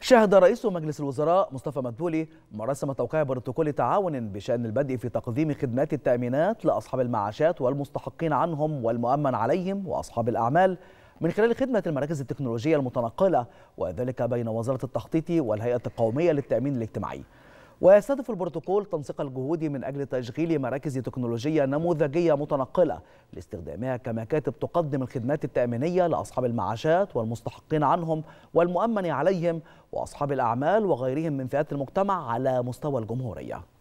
شهد رئيس مجلس الوزراء مصطفى مدبولي مراسم توقيع بروتوكول تعاون بشأن البدء في تقديم خدمات التأمينات لأصحاب المعاشات والمستحقين عنهم والمؤمن عليهم وأصحاب الأعمال من خلال خدمة المراكز التكنولوجية المتنقلة وذلك بين وزارة التخطيط والهيئة القومية للتأمين الاجتماعي ويستهدف البروتوكول تنسيق الجهود من أجل تشغيل مراكز تكنولوجية نموذجية متنقلة لاستخدامها كمكاتب تقدم الخدمات التأمينية لأصحاب المعاشات والمستحقين عنهم والمؤمن عليهم وأصحاب الأعمال وغيرهم من فئات المجتمع على مستوى الجمهورية